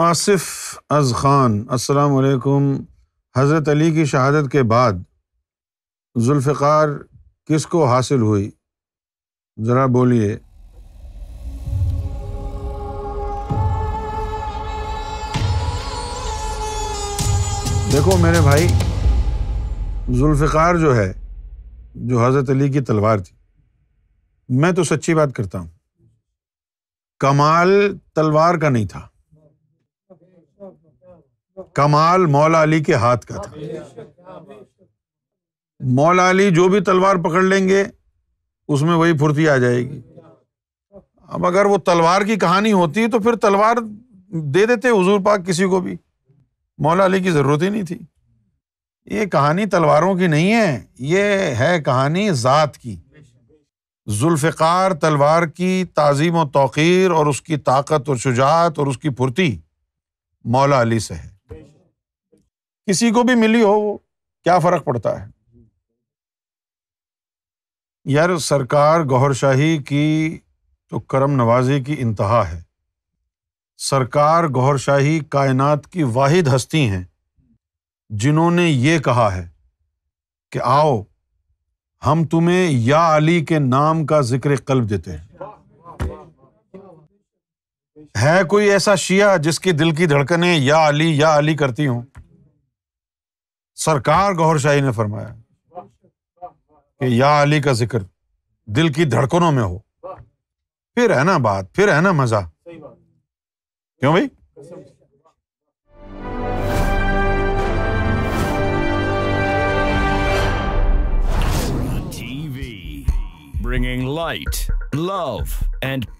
आसिफ अज़ ख़ान अस्सलाम हज़रत अली की शहादत के बाद किस को हासिल हुई ज़रा बोलिए देखो मेरे भाई जुल्फ़िकार जो है जो हज़रत अली की तलवार थी मैं तो सच्ची बात करता हूँ कमाल तलवार का नहीं था कमाल मौला अली के हाथ का था मौला अली जो भी तलवार पकड़ लेंगे उसमें वही फुर्ती आ जाएगी अब अगर वो तलवार की कहानी होती तो फिर तलवार दे देते हजूर पाक किसी को भी मौला अली की ज़रूरत ही नहीं थी ये कहानी तलवारों की नहीं है ये है कहानी ज़ात की जुल्फ़ार तलवार की ताज़ीम और तोक़ीर और उसकी ताकत और शुजात और उसकी फुर्ती मौला अली से है किसी को भी मिली हो वो क्या फर्क पड़ता है यार सरकार गौहरशाही की तो करम नवाजी की इंतहा है सरकार गौहरशाही कायनात की वाहिद हस्ती हैं जिन्होंने ये कहा है कि आओ हम तुम्हें या अली के नाम का जिक्र कल्ब देते हैं है कोई ऐसा शिया जिसकी दिल की धड़कने या अली या अली करती हूं सरकार गौर शाही ने फरमाया कि या अली का जिक्र दिल की धड़कनों में हो फिर है ना बात फिर है ना मजा क्यों भाई Bringing light, love, and